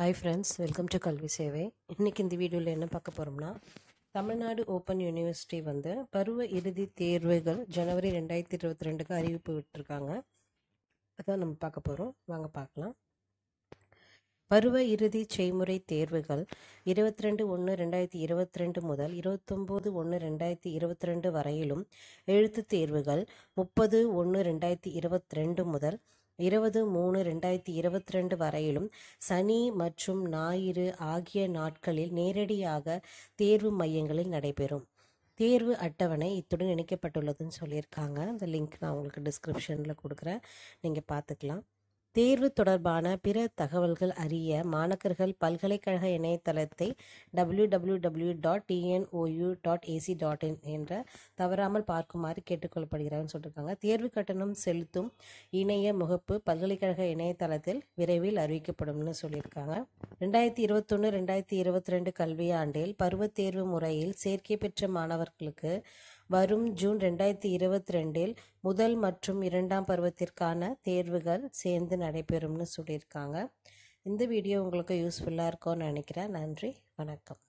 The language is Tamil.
ஹாய் ஃப்ரெண்ட்ஸ் வெல்கம் டு கல்வி சேவை இன்றைக்கி இந்த வீடியோவில் என்ன பார்க்க போகிறோம்னா தமிழ்நாடு ஓப்பன் யூனிவர்சிட்டி வந்து பருவ இறுதி தேர்வுகள் ஜனவரி ரெண்டாயிரத்தி இருபத்தி ரெண்டுக்கு அறிவிப்பு விட்டுருக்காங்க அதான் நம்ம பார்க்க போகிறோம் வாங்க பார்க்கலாம் பருவ இறுதி செய்முறை தேர்வுகள் இருபத்தி ரெண்டு ஒன்று ரெண்டாயிரத்தி இருபத்தி ரெண்டு முதல் இருபத்தொம்போது ஒன்று ரெண்டாயிரத்தி இருபத்தி ரெண்டு வரையிலும் எழுத்து தேர்வுகள் முப்பது ஒன்று ரெண்டாயிரத்தி இருபத்தி ரெண்டு முதல் இருபது மூணு ரெண்டாயிரத்தி இருபத்தி ரெண்டு வரையிலும் சனி மற்றும் ஞாயிறு ஆகிய நாட்களில் நேரடியாக தேர்வு மையங்களில் நடைபெறும் தேர்வு அட்டவணை இத்துடன் இணைக்கப்பட்டுள்ளதுன்னு சொல்லியிருக்காங்க அந்த லிங்க் நான் உங்களுக்கு டிஸ்கிரிப்ஷனில் கொடுக்குறேன் நீங்கள் பார்த்துக்கலாம் தேர்வு தொடர்பான பிற தகவல்கள் அறிய மாணக்கர்கள் பல்கலைக்கழக இணையதளத்தை W W W dot TNOU dot AC dot in என்ற தவறாமல் பார்க்குமாறு கேட்டுக்கொள்ளப்படுகிறார்னு சொல்லியிருக்காங்க தேர்வு கட்டணம் செலுத்தும் இணைய முகப்பு பல்கலைக்கழக இணையதளத்தில் விரைவில் அறிவிக்கப்படும்னு சொல்லியிருக்காங்க ரெண்டாயிரத்தி இருபத்தொன்று ரெண்டாயிரத்தி இருபத்தி ரெண்டு கல்வியாண்டில் பருவத் தேர்வு முறையில் சேர்க்கை பெற்ற மாணவர்களுக்கு வரும் ஜூன் ரெண்டாயிரத்தி இருபத்தி ரெண்டில் முதல் மற்றும் இரண்டாம் பருவத்திற்கான தேர்வுகள் சேர்ந்து நடைபெறும்னு சொல்லியிருக்காங்க இந்த வீடியோ உங்களுக்கு யூஸ்ஃபுல்லாக இருக்கும்னு நினைக்கிறேன் நன்றி வணக்கம்